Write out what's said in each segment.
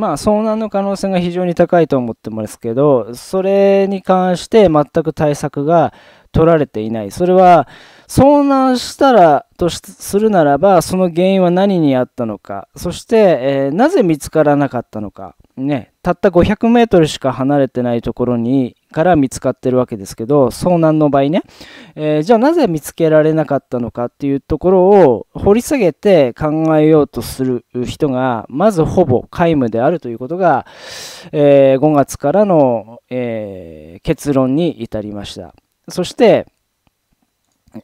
まあ遭難の可能性が非常に高いと思ってますけどそれに関して全く対策が取られていないそれは遭難したらとするならばその原因は何にあったのかそして、えー、なぜ見つからなかったのかねたった 500m しか離れてないところにから見つかってるわけですけど遭難の場合ね、えー、じゃあなぜ見つけられなかったのかっていうところを掘り下げて考えようとする人がまずほぼ皆無であるということが、えー、5月からの、えー、結論に至りましたそして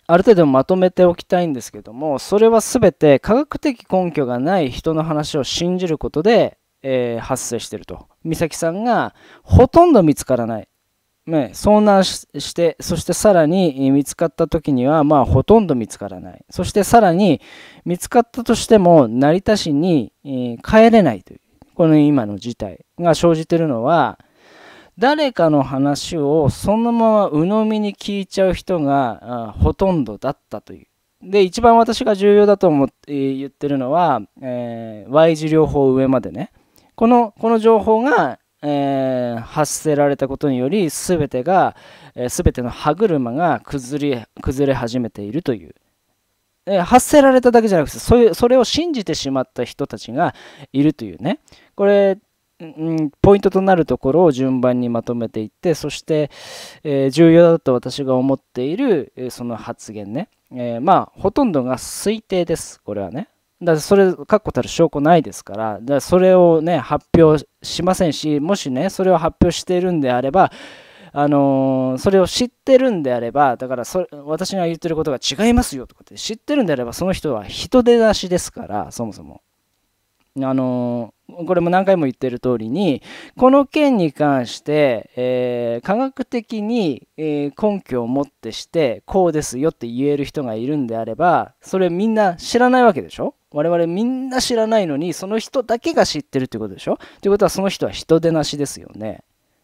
ある程度まとめておきたいんですけどもそれは全て科学的根拠がない人の話を信じることで、えー、発生してると美咲さんがほとんど見つからないね、遭難して、そしてさらに見つかった時には、まあほとんど見つからない。そしてさらに見つかったとしても、成田市に、え帰れないという、この今の事態が生じてるのは、誰かの話をそのまま鵜呑みに聞いちゃう人がほとんどだったという。で、一番私が重要だと思って、言ってるのは、えー、Y 字療法上までね。この、この情報がえー、発せられたことにより全てが、えー、全ての歯車が崩れ崩れ始めているという、えー、発せられただけじゃなくてそれそれを信じてしまった人たちがいるというねこれ、ん、ポイントとなるところを順番にまとめていってそして、えー、重要だと私が思っている、えその発言ね、えまあほとんどが推定ですこれはねだそれ、確固たる証拠ないですから、だからそれをね、発表しませんし、もしね、それを発表しているんであれば、あのー、それを知ってるんであれば、だからそ私が言ってることが違いますよとかって知ってるんであれば、その人は人出だしですから、そもそも。あのー、これも何回も言ってる通りに、この件に関して、えー、科学的に、え根拠をもってして、こうですよって言える人がいるんであれば、それみんな知らないわけでしょ我々みんな知らないのにその人だけが知ってるってことでしょということはその人は人でなしですよね。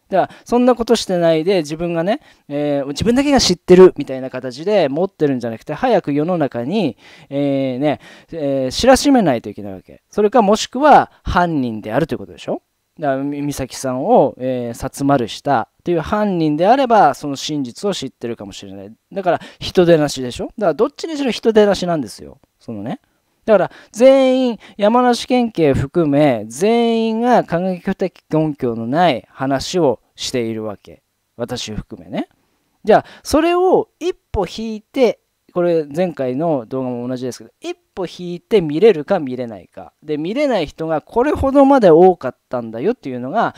だからそんなことしてないで自分がね、えー、自分だけが知ってるみたいな形で持ってるんじゃなくて早く世の中に、えー、ねえー、知らしめないといけないわけそれかもしくは犯人であるということでしょだから美咲さんを、えー、殺丸したという犯人であればその真実を知ってるかもしれないだから人でなしでしょだからどっちにしろ人でなしなんですよそのね。だから全員、山梨県警含め全員が科学的根拠のない話をしているわけ。私含めね。じゃあそれを一歩引いて、これ前回の動画も同じですけど、一歩引いて見れるか見れないか。で、見れない人がこれほどまで多かったんだよっていうのが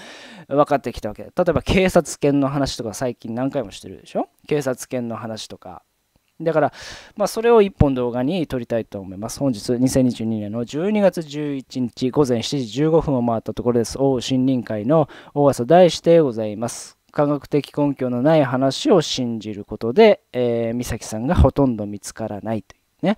分かってきたわけ。例えば警察犬の話とか最近何回もしてるでしょ警察犬の話とか。だから、まあ、それを1本動画に撮りたいと思います。本日、2022年の12月11日午前7時15分を回ったところです。大森林会の大朝題してございます。科学的根拠のない話を信じることで、えー、美咲さんがほとんど見つからないというね。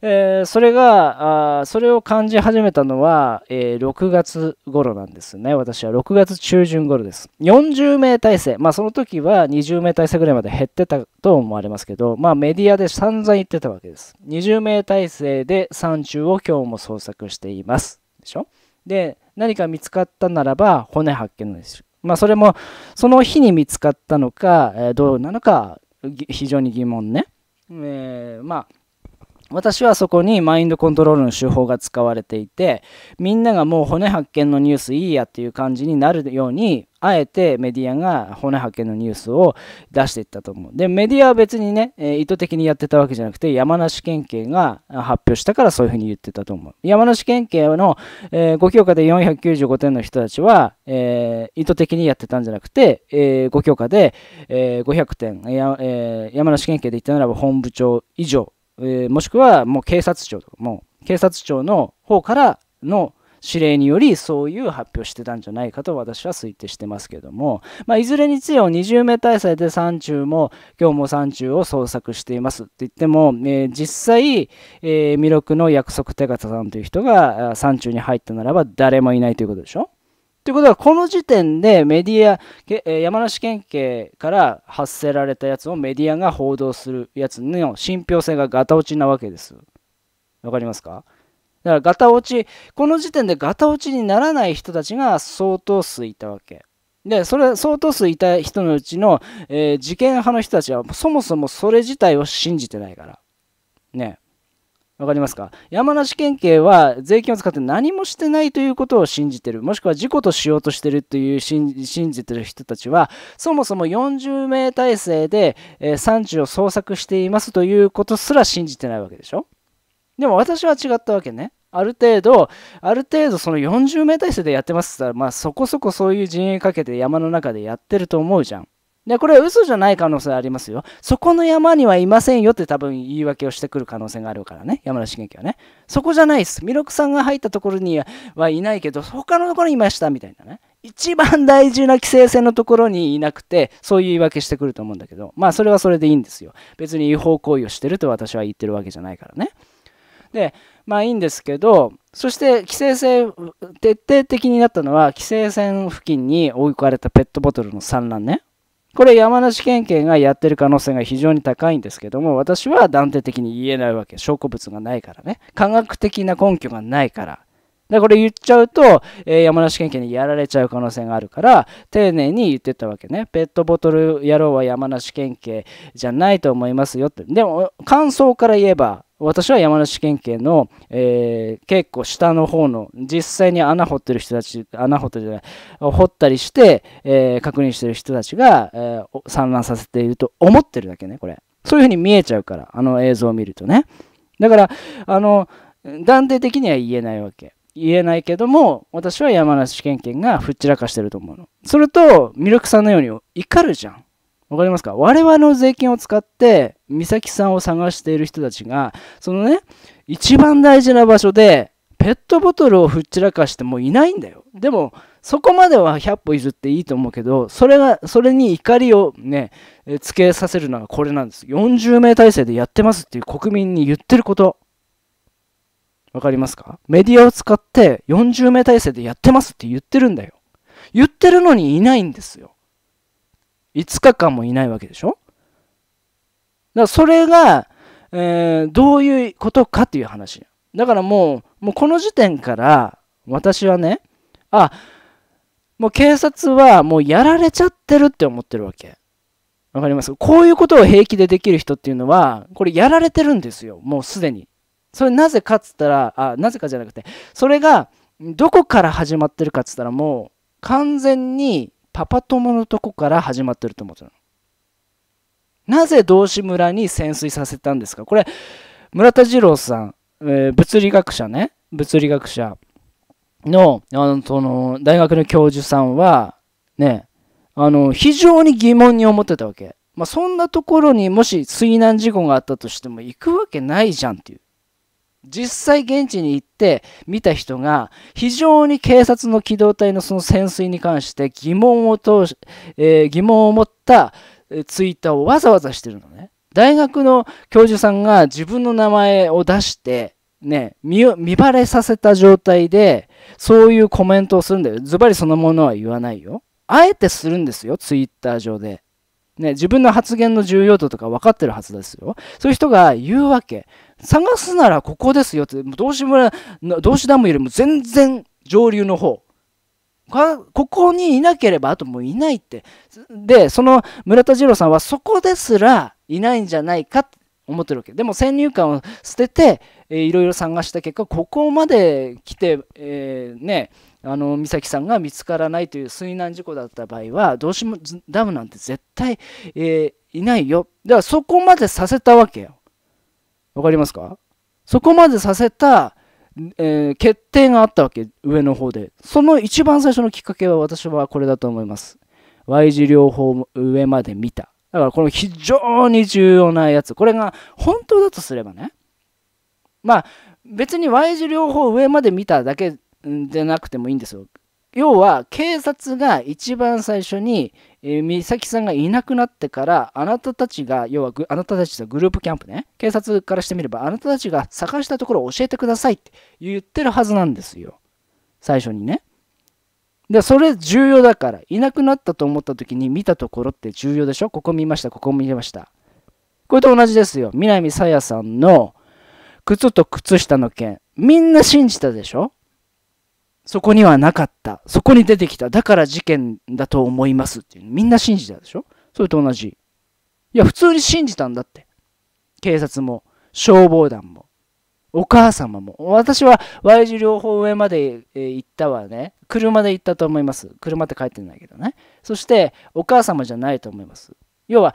えー、それがあそれを感じ始めたのは、えー、6月頃なんですね私は6月中旬頃です40名体制まあその時は20名体制ぐらいまで減ってたと思われますけどまあメディアで散々言ってたわけです20名体制で山中を今日も捜索していますでしょで何か見つかったならば骨発見ですまあそれもその日に見つかったのか、えー、どうなのか非常に疑問ね、えー、まあ私はそこにマインドコントロールの手法が使われていてみんながもう骨発見のニュースいいやっていう感じになるようにあえてメディアが骨発見のニュースを出していったと思う。でメディアは別にね、え意図的にやってたわけじゃなくて山梨県警が発表したからそういうふうに言ってたと思う。山梨県警の、え評5教科で495点の人たちは、え意図的にやってたんじゃなくて、えー、5教科で、え500点、え山梨県警で言ったならば本部長以上えー、もしくはもう警察庁とかも警察庁の方からの指令によりそういう発表してたんじゃないかと私は推定してますけども、まあ、いずれにせよ20名体制で山中も今日も山中を捜索していますって言っても、えー、実際、えー、弥勒の約束手形さんという人が山中に入ったならば誰もいないということでしょということは、この時点でメディア、え山梨県警から発せられたやつをメディアが報道するやつの信憑性がガタ落ちなわけです。わかりますかだからガタ落ち、この時点でガタ落ちにならない人たちが相当数いたわけ。で、それ、相当数いた人のうちの、えー、事件派の人たちは、そもそもそれ自体を信じてないから。ね。わかりますか山梨県警は税金を使って何もしてないということを信じてる、もしくは事故としようとしてるという信じてる人たちは、そもそも40名体制で、えー、産地を捜索していますということすら信じてないわけでしょでも私は違ったわけね。ある程度、ある程度その40名体制でやってますって言ったら、まあそこそこそういう陣営かけて山の中でやってると思うじゃん。で、これは嘘じゃない可能性ありますよ。そこの山にはいませんよって多分言い訳をしてくる可能性があるからね。山梨県警はね。そこじゃないです。弥勒さんが入ったところにはいないけど、他のところにいましたみたいなね。一番大事な規制線のところにいなくて、そういう言い訳してくると思うんだけど、まあそれはそれでいいんですよ。別に違法行為をしてると私は言ってるわけじゃないからね。で、まあいいんですけど、そして規制線、徹底的になったのは、規制線付近に置かれたペットボトルの産卵ね。これ山梨県警がやってる可能性が非常に高いんですけども私は断定的に言えないわけ証拠物がないからね科学的な根拠がないからでこれ言っちゃうと、えー、山梨県警にやられちゃう可能性があるから丁寧に言ってたわけねペットボトル野郎は山梨県警じゃないと思いますよってでも感想から言えば私は山梨県警の、えー、結構下の方の実際に穴掘ってる人たち穴掘ってるじゃない掘ったりして、えー、確認してる人たちが、えー、散乱させていると思ってるだけねこれそういうふうに見えちゃうからあの映像を見るとねだからあの断定的には言えないわけ言えないけども私は山梨県警がふっちらかしてると思うのそれとミルクさんのように怒るじゃんわかりますか我々の税金を使って、美咲さんを探している人たちが、そのね、一番大事な場所で、ペットボトルをふっちらかしてもいないんだよ。でも、そこまでは100歩譲っていいと思うけど、それが、それに怒りをね、つけさせるのがこれなんです。40名体制でやってますっていう国民に言ってること。わかりますかメディアを使って40名体制でやってますって言ってるんだよ。言ってるのにいないんですよ。5日間もいないわけでしょだからそれが、えー、どういうことかっていう話。だからもう、もうこの時点から私はね、あ、もう警察はもうやられちゃってるって思ってるわけ。わかりますこういうことを平気でできる人っていうのは、これやられてるんですよ。もうすでに。それなぜかっつったら、あ、なぜかじゃなくて、それがどこから始まってるかっつったらもう完全にパパ友のとこから始まってると思ってなぜ道志村に潜水させたんですかこれ、村田二郎さん、えー、物理学者ね、物理学者の、あの、その、大学の教授さんは、ね、あの、非常に疑問に思ってたわけ。まあ、そんなところにもし水難事故があったとしても行くわけないじゃんっていう。実際現地に行って見た人が非常に警察の機動隊のその潜水に関して疑問を通し、えー、疑問を持ったツイッターをわざわざしてるのね。大学の教授さんが自分の名前を出して、ね、見見バレさせた状態でそういうコメントをするんだよ。ズバリそのものは言わないよ。あえてするんですよ、ツイッター上で。ね、自分の発言の重要度とか分かってるはずですよ。そういう人が言うわけ。探すならここですよって、道志村、道志ダムよりも全然上流の方。ここにいなければあともういないって。で、その村田二郎さんはそこですらいないんじゃないかって思ってるわけ。でも先入観を捨てて、えいろいろ探した結果、ここまで来て、えー、ね、あの美咲さんが見つからないという水難事故だった場合はどうしもダムなんて絶対、えー、いないよだからそこまでさせたわけよわかりますかそこまでさせた、えー、決定があったわけ上の方でその一番最初のきっかけは私はこれだと思います Y 字療法上まで見ただからこの非常に重要なやつこれが本当だとすればねまあ別に Y 字療法上まで見ただけじなくてもいいんですよ。要は警察が一番最初に、えー、美咲さんがいなくなってからあなたたちが要はあなたたちとグループキャンプね警察からしてみればあなたたちが探したところを教えてくださいって言ってるはずなんですよ最初にねでそれ重要だからいなくなったと思った時に見たところって重要でしょここ見ましたここ見ましたこれと同じですよ南さやさんの靴と靴下の件みんな信じたでしょそこにはなかった。そこに出てきた。だから事件だと思いますっていう。みんな信じたでしょそれと同じ。いや、普通に信じたんだって。警察も、消防団も、お母様も。私は Y 字両方上まで、え行ったわね。車で行ったと思います。車って書いてないけどね。そして、お母様じゃないと思います。要は、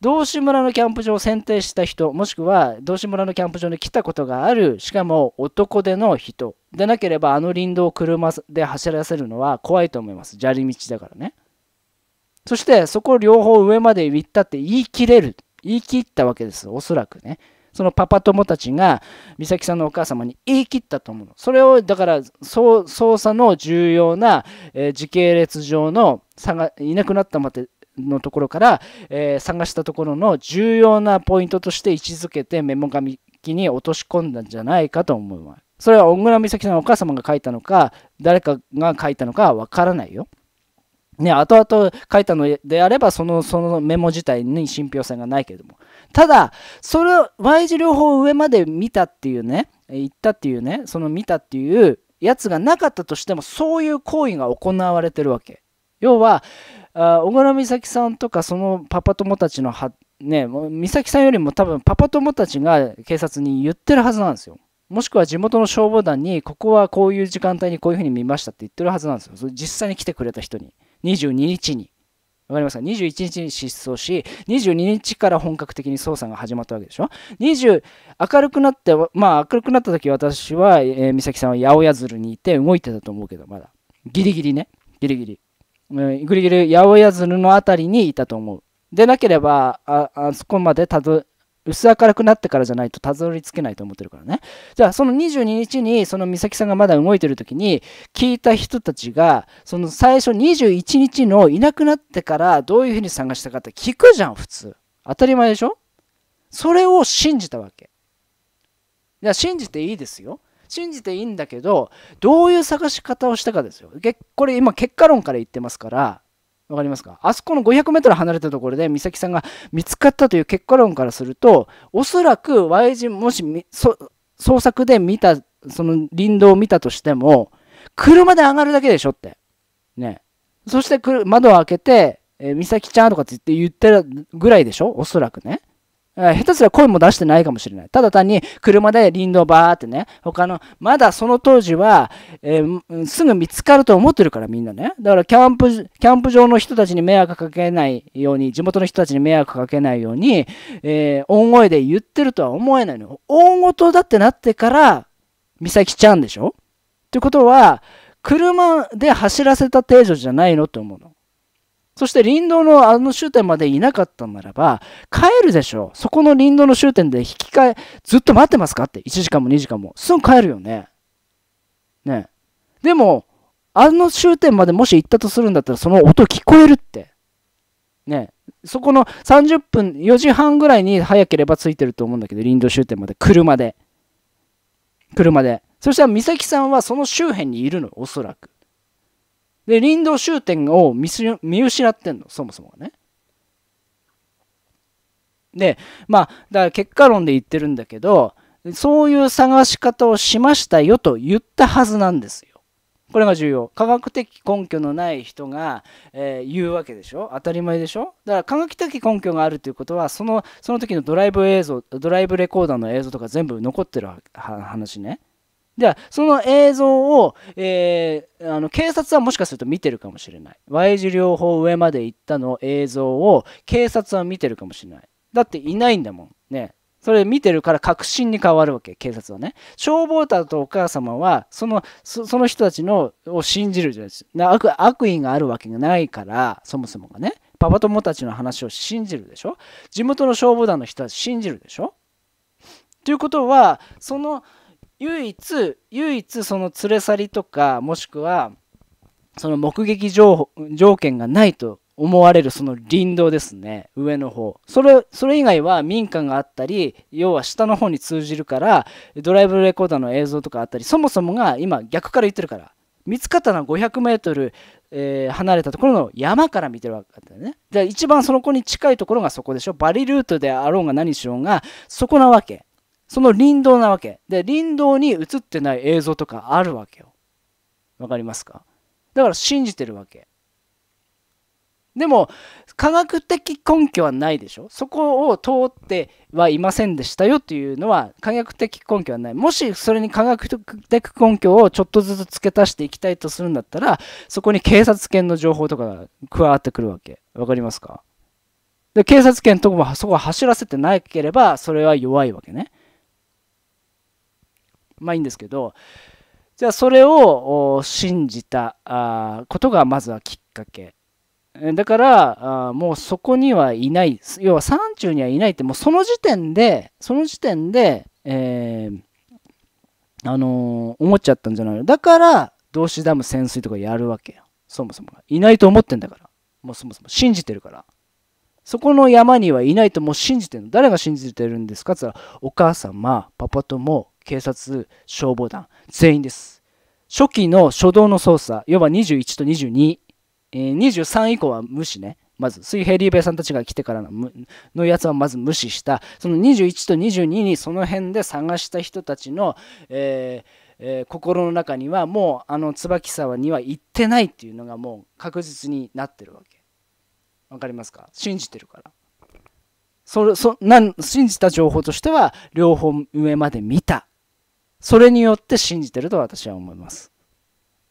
道志村のキャンプ場を選定した人もしくは道志村のキャンプ場に来たことがあるしかも男での人でなければあの林道を車で走らせるのは怖いと思います砂利道だからねそしてそこを両方上まで行ったって言い切れる言い切ったわけですおそらくねそのパパ友たちが美咲さんのお母様に言い切ったと思うそれをだから捜査の重要な、時系列上の差がいなくなったまでのところから、えー、したところの重要なポイントとして位置づけてメモ紙に落とし込んだんじゃないかと思います。それは小倉美咲さんのお母様が書いたのか、誰かが書いたのかわからないよ。ね、後々書いたのであれば、その、そのメモ自体に信憑性がないけれども。ただ、それを Y 字両方上まで見たっていうね、言ったっていうね、その見たっていうやつがなかったとしても、そういう行為が行われてるわけ。要は、あ小倉美咲さんとかそのパパ友達のは、ね、美咲さんよりも多分パパ友達が警察に言ってるはずなんですよ。もしくは地元の消防団にここはこういう時間帯にこういうふうに見ましたって言ってるはずなんですよ。それ実際に来てくれた人に。22日に。わかりますか ?21 日に失踪し、22日から本格的に捜査が始まったわけでしょ ?20、明るくなって、まあ明るくなった時私は、えー、美咲さんは八百屋鶴にいて動いてたと思うけど、まだ。ギリギリね。ギリギリ。うん、ぐるぐる八百屋の辺りにいたと思う。でなければ、ああそこまでたど薄明るくなってからじゃないとたどり着けないと思ってるからね。じゃあその22日にその美咲さんがまだ動いてる時に聞いた人たちがその最初21日のいなくなってからどういうふうに探したかって聞くじゃん普通。当たり前でしょそれを信じたわけ。じゃあ信じていいですよ。信じていいんだけどどういう探し方をしたかですよこれ今結果論から言ってますから分かりますかあそこの5 0 0ル離れたところで美咲さんが見つかったという結果論からするとおそらく Y 字もし捜索で見たその林道を見たとしても車で上がるだけでしょってねそして窓を開けて、えー、美咲ちゃんとかって言ってるぐらいでしょおそらくね下手すら声も出してないかもしれない。ただ単に車で林道バーってね、他の、まだその当時は、えー、すぐ見つかると思ってるからみんなね。だからキャンプ、キャンプ場の人たちに迷惑かけないように、地元の人たちに迷惑かけないように、えー、大声で言ってるとは思えないの。大事だってなってから、美咲ちゃんでしょってことは、車で走らせた程度じゃないのって思うの。そして林道のあの終点までいなかったならば、帰るでしょ。そこの林道の終点で引き換え、ずっと待ってますかって、1時間も2時間も。すぐ帰るよね。ね。でも、あの終点までもし行ったとするんだったら、その音聞こえるって。ね。そこの30分、4時半ぐらいに早ければ着いてると思うんだけど、林道終点まで、車で。車で。そしたら美咲さんはその周辺にいるの、おそらく。で、林道終点を見失ってんの、そもそもがね。で、まあ、だから結果論で言ってるんだけど、そういう探し方をしましたよと言ったはずなんですよ。これが重要。科学的根拠のない人が、えー、言うわけでしょ当たり前でしょだから科学的根拠があるということは、その、その時のドライブ映像、ドライブレコーダーの映像とか全部残ってる話ね。では、その映像を、えー、あの警察はもしかすると見てるかもしれない。Y 字療法上まで行ったの映像を警察は見てるかもしれない。だっていないんだもん。ね。それ見てるから確信に変わるわけ、警察はね。消防隊とお母様は、その、その人たちのを信じるじゃないですか。悪意があるわけがないから、そもそもがね。パパ友たちの話を信じるでしょ地元の消防団の人は信じるでしょということは、その、唯一唯一その連れ去りとかもしくはその目撃条件がないと思われるその林道ですね上の方それそれ以外は民家があったり要は下の方に通じるからドライブレコーダーの映像とかあったりそもそもが今逆から言ってるから見つかったのは 500m、えー、離れたところの山から見てるわけだよね一番その子に近いところがそこでしょバリルートであろうが何しようがそこなわけその林道なわけ。で、林道に映ってない映像とかあるわけよ。わかりますかだから信じてるわけ。でも、科学的根拠はないでしょそこを通ってはいませんでしたよっていうのは科学的根拠はない。もしそれに科学的根拠をちょっとずつ付け足していきたいとするんだったら、そこに警察犬の情報とかが加わってくるわけ。わかりますかで警察犬とかもそこは走らせてなければ、それは弱いわけね。まあいいんですけどじゃあそれを信じたことがまずはきっかけだからもうそこにはいない要は山中にはいないってもうその時点でその時点で、えー、あのー、思っちゃったんじゃないのだから同志ダム潜水とかやるわけよそもそもいないと思ってんだからもうそもそも信じてるからそこの山にはいないともう信じてるの誰が信じてるんですかって言ったらお母様パパとも、警察、消防団、全員です。初期の初動の捜査、要は21と22、えー、23以降は無視ね。まず、水平リーベイさんたちが来てからののやつはまず無視した、その21と22にその辺で探した人たちの、えーえー、心の中にはもうあの椿沢には行ってないっていうのがもう確実になってるわけ。わかりますか信じてるから。それそなん信じた情報としては両方上まで見たそれによって信じてると私は思います。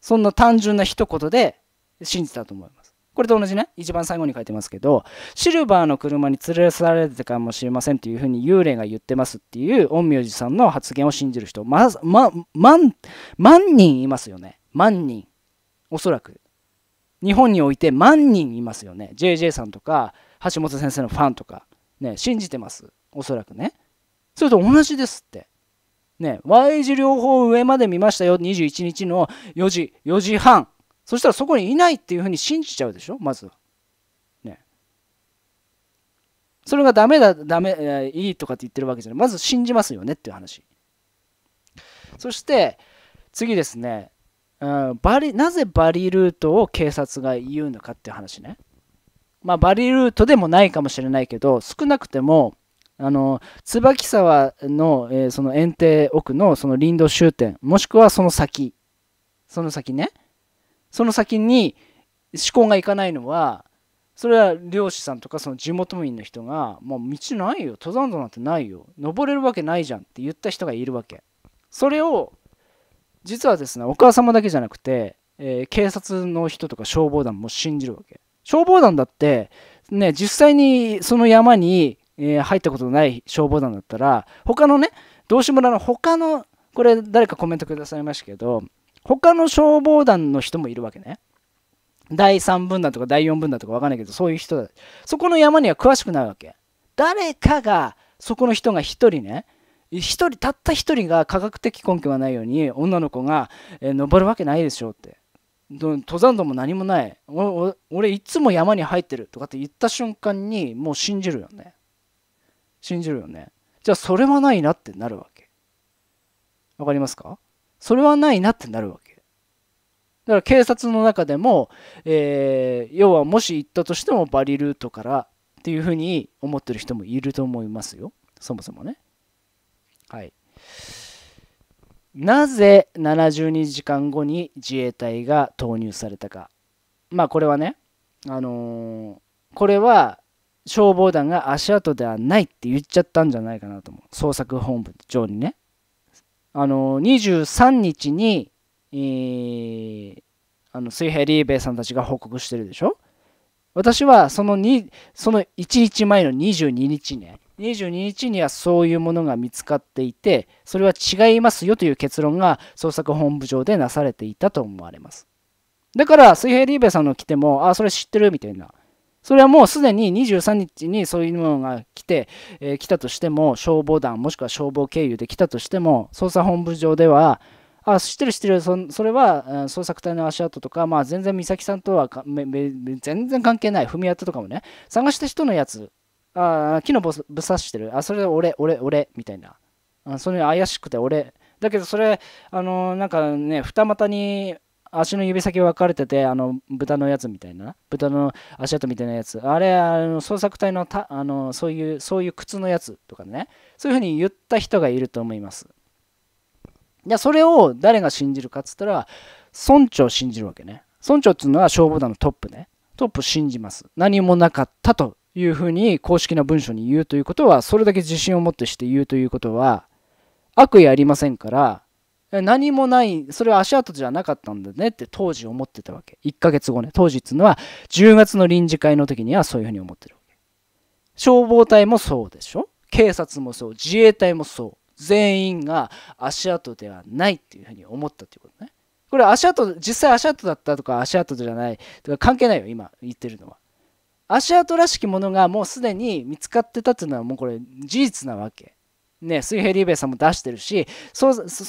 そんな単純な一言で信じたと思います。これと同じね、一番最後に書いてますけど、シルバーの車に連れ去られてたかもしれませんっていうふうに幽霊が言ってますっていう陰陽師さんの発言を信じる人、ま、ま、万、万人いますよね。万人。おそらく。日本において万人いますよね。JJ さんとか、橋本先生のファンとか、ね、信じてます。おそらくね。それと同じですって。ね、Y 字両方上まで見ましたよ、21日の4時、4時半。そしたらそこにいないっていうふうに信じちゃうでしょ、まずは。ね。それがダメだ、ダメ、えいいとかって言ってるわけじゃない。まず信じますよねっていう話。そして、次ですね、うん、バリ、なぜバリルートを警察が言うのかっていう話ね。まあ、バリルートでもないかもしれないけど、少なくても、あの椿沢の,、えー、その園庭奥のその林道終点もしくはその先その先ねその先に思考がいかないのはそれは漁師さんとかその地元民の人が「もう道ないよ登山道なんてないよ登れるわけないじゃん」って言った人がいるわけそれを実はですねお母様だけじゃなくて、えー、警察の人とか消防団も信じるわけ消防団だってね実際にその山にえー、入ったことのない消防団だったら他のね道志村の他のこれ誰かコメントくださいましたけど他の消防団の人もいるわけね第3分団とか第4分団とか分かんないけどそういう人だそこの山には詳しくないわけ誰かがそこの人が1人ね1人たった1人が科学的根拠がないように女の子が、えー、登るわけないでしょって登山道も何もない俺いつも山に入ってるとかって言った瞬間にもう信じるよね信じるよね。じゃあそれはないなってなるわけ。わかりますかそれはないなってなるわけ。だから警察の中でも、えー、要はもし行ったとしてもバリルートからっていうふうに思ってる人もいると思いますよ。そもそもね。はい。なぜ72時間後に自衛隊が投入されたか。まあこれはね、あのー、これは消防団が足跡ではないって言っちゃったんじゃないかなと思う捜索本部長にねあの23日に、えー、あの水平リーベイさんたちが報告してるでしょ私はその2その1日前の22日ね22日にはそういうものが見つかっていてそれは違いますよという結論が捜索本部上でなされていたと思われますだから水平リーベイさんの来てもああそれ知ってるみたいなそれはもうすでに23日にそういうものが来て、えー、来たとしても、消防団、もしくは消防経由で来たとしても、捜査本部上では、あ知ってる知ってるそそれは、うん、捜索隊の足跡とか、まあ、全然美咲さんとは全然関係ない踏み跡とかもね探した人のやつあ木のぶぶしてるあそれ俺俺俺みたいなうん、それ怪しくて俺だけどそれあのー、なんかね二股に足の指先分かれててあの豚のやつみたいな豚の足跡みたいなやつあれあの捜索隊のたあのそういうそういう靴のやつとかねそういうふうに言った人がいると思いますじゃそれを誰が信じるかっつったら村長を信じるわけね村長っつうのは消防団のトップねトップ信じます何もなかったというふうに公式な文書に言うということはそれだけ自信を持ってして言うということは悪意ありませんから何もない、それは足跡じゃなかったんだねって当時思ってたわけ。1ヶ月後ね、当時っていうのは10月の臨時会の時にはそういうふうに思ってるわけ。消防隊もそうでしょ警察もそう、自衛隊もそう。全員が足跡ではないっていうふうに思ったっていうことね。これ足跡、実際足跡だったとか足跡じゃないとか関係ないよ、今言ってるのは。足跡らしきものがもうすでに見つかってたっていうのはもうこれ事実なわけ。ね、水平リーベイさんも出してるしそ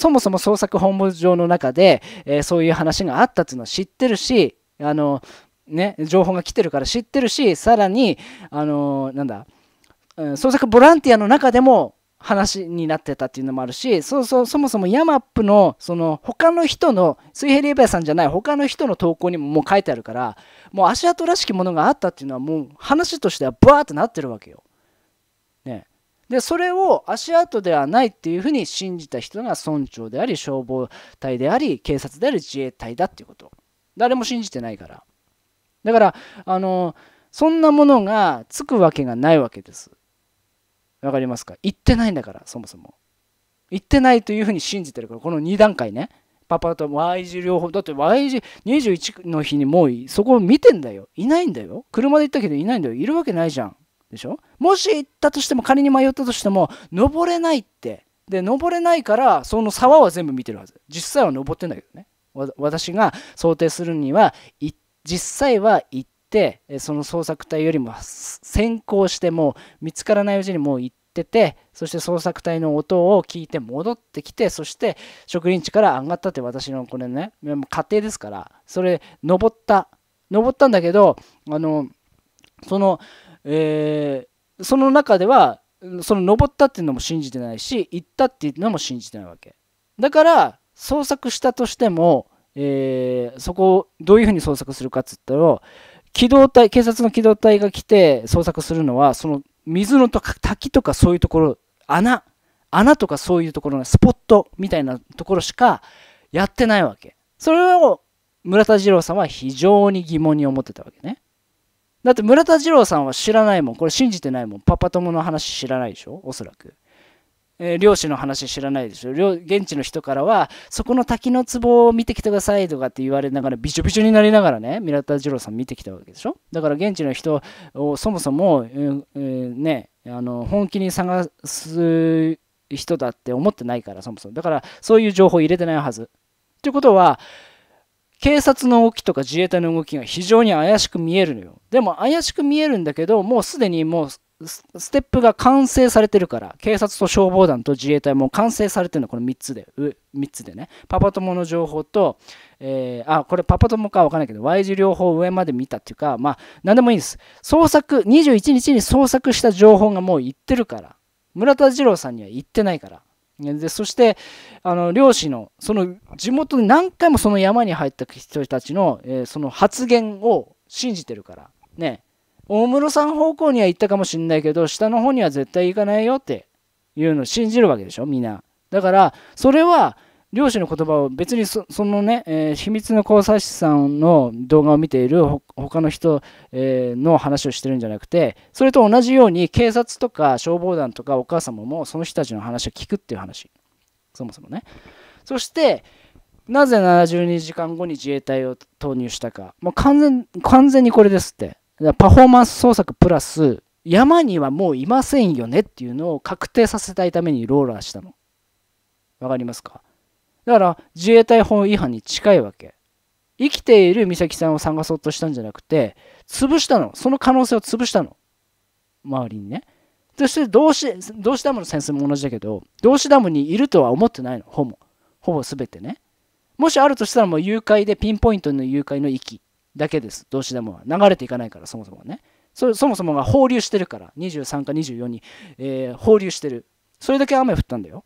もそも創作本部上の中で、えー、そういう話があったっていうのは知ってるしあの、ね、情報が来てるから知ってるしさらにあのなんだ、創作ボランティアの中でも話になってたっていうのもあるしそそそもそもヤマップのその他の人の水平リーベイさんじゃない他の人の投稿にももう書いてあるからもう足跡らしきものがあったっていうのはもう話としてはバーってなってるわけよ。でそれを足跡ではないっていうふうに信じた人が村長であり消防隊であり警察である自衛隊だっていうこと誰も信じてないからだからあのそんなものがつくわけがないわけですわかりますか言ってないんだからそもそも言ってないというふうに信じてるからこの2段階ねパパと Y 字両方だって Y 字21の日にもうそこを見てんだよいないんだよ車で行ったけどいないんだよいるわけないじゃんでしょもし行ったとしても仮に迷ったとしても登れないってで登れないからその沢は全部見てるはず実際は登ってないけどね私が想定するには実際は行ってその捜索隊よりも先行しても見つからないうちにもう行っててそして捜索隊の音を聞いて戻ってきてそして植林地から上がったって私のこれね家庭ですからそれ登った登ったんだけどあのそのえー、その中ではその登ったっていうのも信じてないし行ったっていうのも信じてないわけだから捜索したとしても、えー、そこをどういうふうに捜索するかっつったら機動隊警察の機動隊が来て捜索するのはその水のとか滝とかそういうところ穴穴とかそういうところのスポットみたいなところしかやってないわけそれを村田次郎さんは非常に疑問に思ってたわけねだって村田二郎さんは知らないもん。これ信じてないもん。パパ友の話知らないでしょおそらく。えー、漁師の話知らないでしょ現地の人からは、そこの滝の壺を見てきてくださいとかって言われながら、びちょびちょになりながらね、村田二郎さん見てきたわけでしょだから現地の人をそもそも、ええー、ね、あの本気に探す人だって思ってないから、そもそも。だから、そういう情報入れてないはず。ということは、警察の動きとか自衛隊の動きが非常に怪しく見えるのよ。でも怪しく見えるんだけど、もうすでにもうステップが完成されてるから、警察と消防団と自衛隊も完成されてるの、この3つで、3つでね。パパ友の情報と、えー、あ、これパパ友かわかんないけど、Y 字両方上まで見たっていうか、まあ、なんでもいいです。捜索、21日に捜索した情報がもう言ってるから、村田二郎さんには言ってないから。でそしてあの漁師のその地元で何回もその山に入った人たちの、えー、その発言を信じてるからね大室さん方向には行ったかもしんないけど下の方には絶対行かないよっていうのを信じるわけでしょみんなだからそれは漁師の言葉を別にそのね、えー、秘密の交際師さんの動画を見ている他の人、えー、の話をしてるんじゃなくてそれと同じように警察とか消防団とかお母様もその人たちの話を聞くっていう話そもそもねそしてなぜ72時間後に自衛隊を投入したかもう完全完全にこれですってパフォーマンス捜索プラス山にはもういませんよねっていうのを確定させたいためにローラーしたのわかりますかだから自衛隊法違反に近いわけ。生きている美咲さんを探そうとしたんじゃなくて、潰したの。その可能性を潰したの。周りにね。そして同志、同志ダムの先生も同じだけど、同志ダムにいるとは思ってないの。ほぼ。ほぼ全てね。もしあるとしたらもう誘拐でピンポイントの誘拐の域だけです。同志ダムは。流れていかないから、そもそもね。そそもそもが放流してるから。23か24に、えー、放流してる。それだけ雨降ったんだよ。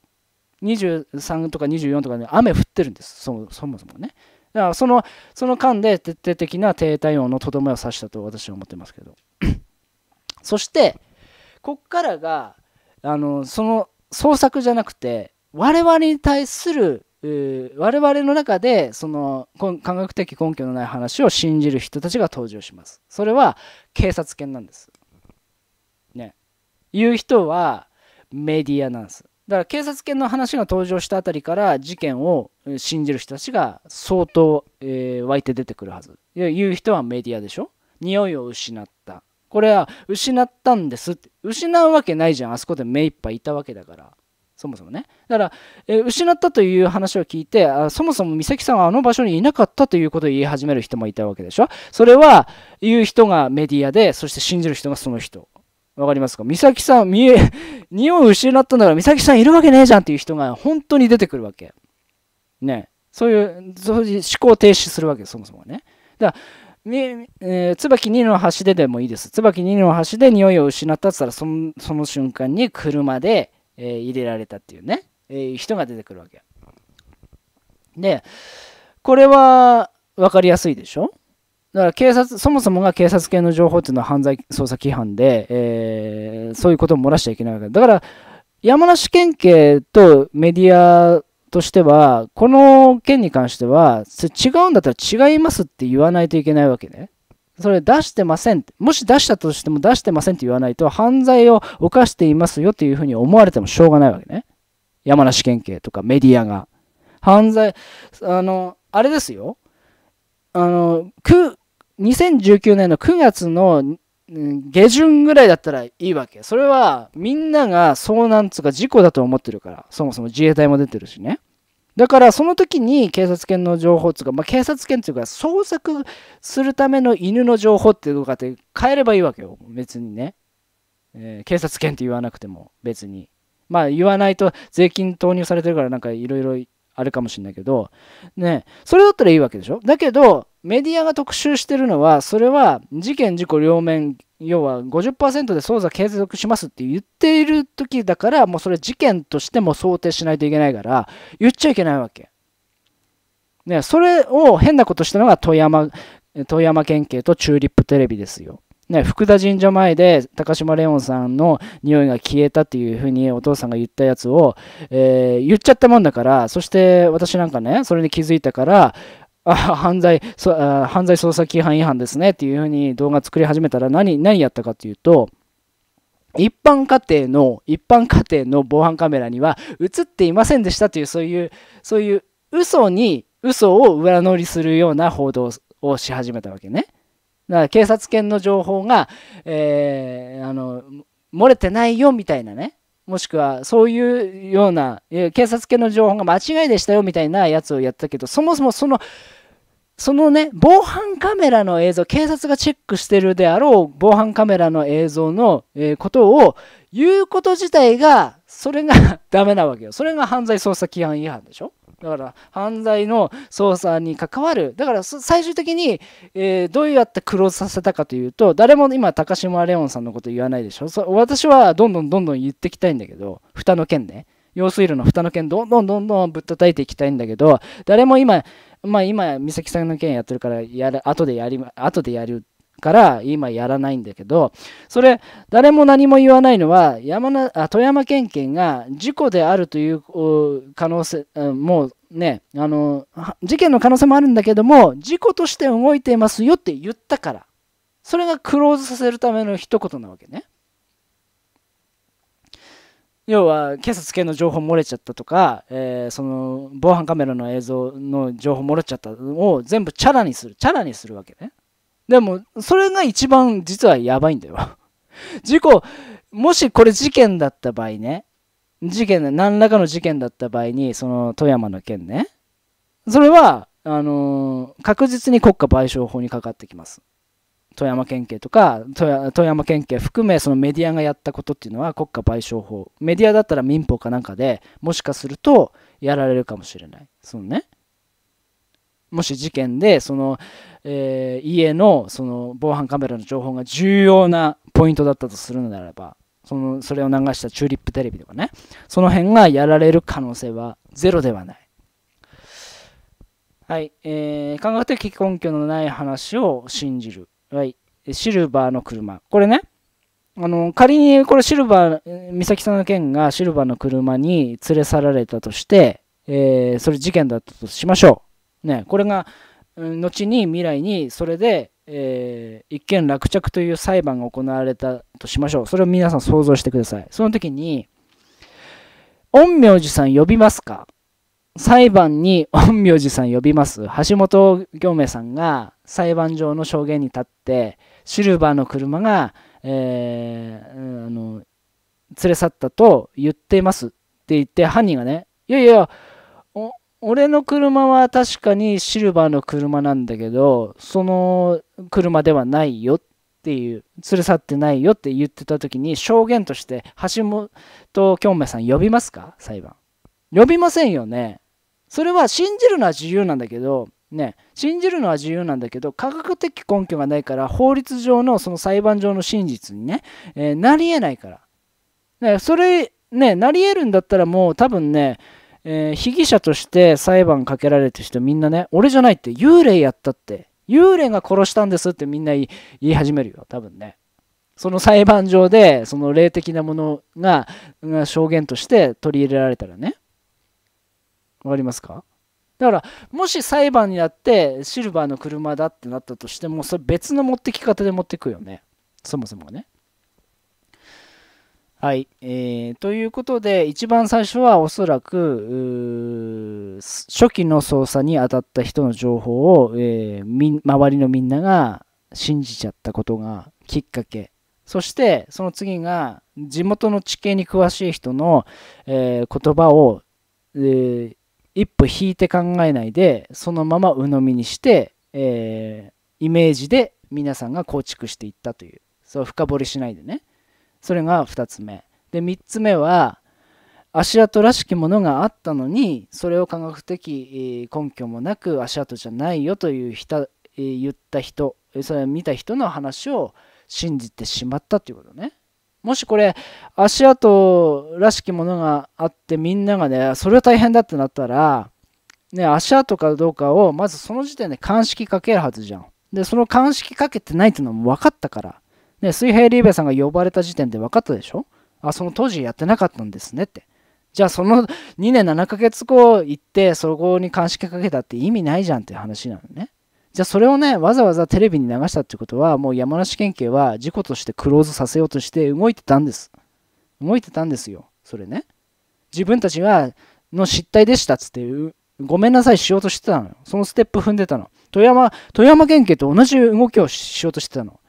23とか24とかね、雨降ってるんですそ、そもそもね。だからその、その間で徹底的な低体温のとどめを刺したと私は思ってますけど。そして、こっからが、あの、その創作じゃなくて、我々に対する我々の中でその科学的根拠のない話を信じる人たちが登場します。それは警察犬なんです。ね。言う人はメディアなんです。だから警察犬の話が登場したあたりから事件を信じる人たちが相当、えー、湧いて出てくるはず。言う人はメディアでしょ匂いを失った。これは失ったんですって。失うわけないじゃん。あそこで目いっぱいいたわけだから。そもそもね。だから、えー、失ったという話を聞いてあ、そもそも美咲さんはあの場所にいなかったということを言い始める人もいたわけでしょそれは言う人がメディアで、そして信じる人がその人。わかりますか美咲さん、見え、匂 い失ったんだから、美咲さんいるわけねえじゃんっていう人が本当に出てくるわけ。ね。そういう、そういう思考停止するわけ、そもそもね。だから、えー、椿2の端ででもいいです。椿2の端で匂いを失ったって言ったらその、その瞬間に車で、えー、入れられたっていうね、えー、人が出てくるわけ。で、これは分かりやすいでしょだから警察、そもそもが警察系の情報っていうのは犯罪捜査規範で、えー、そういうことを漏らしちゃいけないわけだから、山梨県警とメディアとしては、この件に関しては、違うんだったら違いますって言わないといけないわけね。それ出してません。もし出したとしても出してませんって言わないと、犯罪を犯していますよっていうふうに思われてもしょうがないわけね。山梨県警とかメディアが。犯罪、あの、あれですよ。あの、く、2019年の9月の下旬ぐらいだったらいいわけ。それはみんなが遭難つうか事故だと思ってるから、そもそも自衛隊も出てるしね。だからその時に警察犬の情報つか、まあ、警察犬っていうか捜索するための犬の情報っていうかって変えればいいわけよ。別にね。えー、警察犬って言わなくても別に。まあ言わないと税金投入されてるからなんかいろいろあるかもしれないけど、ね、それだったらいいわけでしょだけど、メディアが特集してるのは、それは事件、事故両面、要は50%で捜査継続しますって言っている時だから、もうそれ事件としても想定しないといけないから、言っちゃいけないわけ。ね、それを変なことしたのが富山、富山県警とチューリップテレビですよ。ね、福田神社前で高島レオンさんの匂いが消えたっていうふうにお父さんが言ったやつを、えー、言っちゃったもんだからそして私なんかねそれに気づいたから犯罪犯罪捜査規範違反ですねっていうふうに動画作り始めたら何、何やったかというと、一般家庭の、一般家庭の防犯カメラには映っていませんでしたという、そういう、そういう嘘に、嘘を裏乗りするような報道をし始めたわけね。だから警察犬の情報が、えー、あの、漏れてないよみたいなね。もしくはそういうような警察系の情報が間違いでしたよみたいなやつをやったけどそもそもそのそのね防犯カメラの映像警察がチェックしてるであろう防犯カメラの映像の、えことを言うこと自体がそれが ダメなわけよそれが犯罪捜査規範違反でしょだから犯罪の捜査に関わるだから最終的に、えー、どうやってクローズさせたかというと誰も今高島レオンさんのこと言わないでしょ私はどんどんどんどん言っていきたいんだけど蓋の件ね用水路の蓋の件どんどんどんどんぶったたいていきたいんだけど誰も今まあ今美咲さんの件やってるからやる後でやり後でやるから今やらないんだけどそれ誰も何も言わないのは山なあ富山県警が事故であるという可能性もうねあの事件の可能性もあるんだけども事故として動いていますよって言ったからそれがクローズさせるための一言なわけね。要は警察系の情報漏れちゃったとか、えー、その防犯カメラの映像の情報漏れちゃったのを全部チャラにするチャラにするわけね。でも、それが一番実はやばいんだよ 事故、もしこれ事件だった場合ね、事件、何らかの事件だった場合に、その富山の件ね、それは、あのー、確実に国家賠償法にかかってきます。富山県警とか富山県警含めそのメディアがやったことっていうのは国家賠償法メディアだったら民法かなんかでもしかするとやられるかもしれないそのねもし事件でその、えー、家のその防犯カメラの情報が重要なポイントだったとするのであればそのそれを流したチューリップテレビとかねその辺がやられる可能性はゼロではない。はい、えー、感覚的根拠のない話を信じる。はい、シルバーの車。これね、あの仮にこれシルバー、美咲さんの件がシルバーの車に連れ去られたとして、えー、それ事件だったとしましょう。ね、これが、後に未来にそれで、えー、一件落着という裁判が行われたとしましょう。それを皆さん想像してください。その時に、陰陽師さん呼びますか裁判に陰陽師さん呼びます橋本行明さんが裁判上の証言に立ってシルバーの車が、えー、あの連れ去ったと言っていますって言って犯人がねいやいや俺の車は確かにシルバーの車なんだけど、その車ではないよっていう、連れ去ってないよって言ってた時に、証言として、橋本京明さん呼びますか裁判。呼びませんよね。それは信じるのは自由なんだけど、ね、信じるのは自由なんだけど科学的根拠がないから法律上のその裁判上の真実にね、えー、なりえないから、ね、それねなりえるんだったらもう多分ねえー、被疑者として裁判かけられてる人みんなね、俺じゃないって、幽霊やったって、幽霊が殺したんですってみんな言い始めるよ、多分ね。その裁判上で、その霊的なものが証言として取り入れられたらね。わかりますかだから、もし裁判になってシルバーの車だってなったとしても、それ別の持ってき方で持ってくよね。そもそもね。はい、えー、ということで一番最初はおそらく初期の捜査に当たった人の情報を、えー、周りのみんなが信じちゃったことがきっかけそしてその次が地元の地形に詳しい人の、えー、言葉を、えー、一歩引いて考えないでそのまま鵜呑みにして、えイメージで皆さんが構築していったというそう深掘りしないでね。それが2つ目で3つ目は足跡らしきものがあったのにそれを科学的根拠もなく足跡じゃないよという言った人それを見た人の話を信じてしまったということね。もしこれ足跡らしきものがあってみんながねそれは大変だってなったら、ね、足跡かどうかをまずその時点で鑑識かけるはずじゃん。でその鑑識かけてないっていうのも分かったからで、水平リーベさんが呼ばれた時点で分かったでしょあ、その当時やってなかったんですねって。じゃあその2年7ヶ月後行って、そこに監視かけたって意味ないじゃんっていう話なのね。じゃあそれをね、わざわざテレビに流したってことは、もう山梨県警は事故としてクローズさせようとして動いてたんです。動いてたんですよ。それね。自分たちがの失態でしたっつって、ごめんなさいしようとしてたのよ。そのステップ踏んでたの。富山、富山県警と同じ動きをしようとしてたの。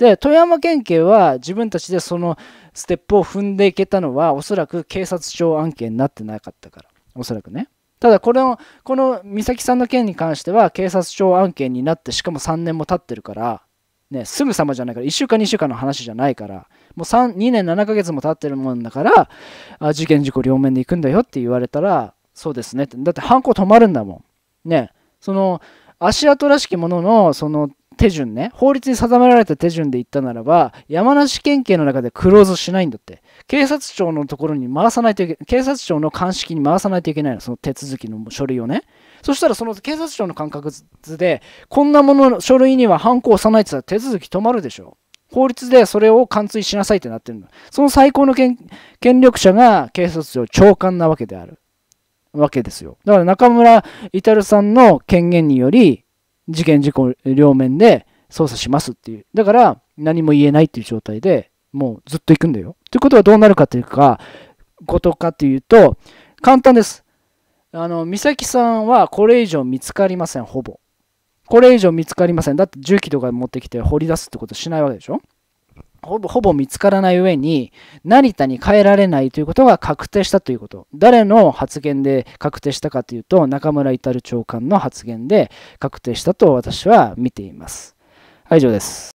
で富山県警は自分たちでそのステップを踏んでいけたのはおそらく警察庁案件になってなかったからおそらくねただこれのこの美咲さんの件に関しては警察庁案件になってしかも3年も経ってるからね、すぐさまじゃないから、1週間、2週間の話じゃないから、もう3 2年7ヶ月も経ってるもんだから、あ事件、事故両面で行くんだよって言われたら、そうですねって、だって犯行止まるんだもん。ね、その足跡らしきものの、その手順ね法律に定められた手順で言ったならば山梨県警の中でクローズしないんだって警察庁のところに回さないといけ警察庁の鑑識に回さないといけないのその手続きの書類をねそしたらその警察庁の覚図でこんなものの書類にはハンコを押さないって言ったら手続き止まるでしょ法律でそれを貫通しなさいってなってるのその最高の権力者が警察庁長官なわけであるわけですよだから中村至さんの権限により事件事故両面で捜査しますっていう。だから何も言えないっていう状態でもうずっと行くんだよ。ということはどうなるかというか、ことかというと、簡単です。あの、美咲さんはこれ以上見つかりません、ほぼ。これ以上見つかりません。だって重機とか持ってきて掘り出すってことしないわけでしょほぼほぼ見つからない上に、成田に変えられないということが確定したということ。誰の発言で確定したかというと、中村至長官の発言で確定したと私は見ています。はい、以上です。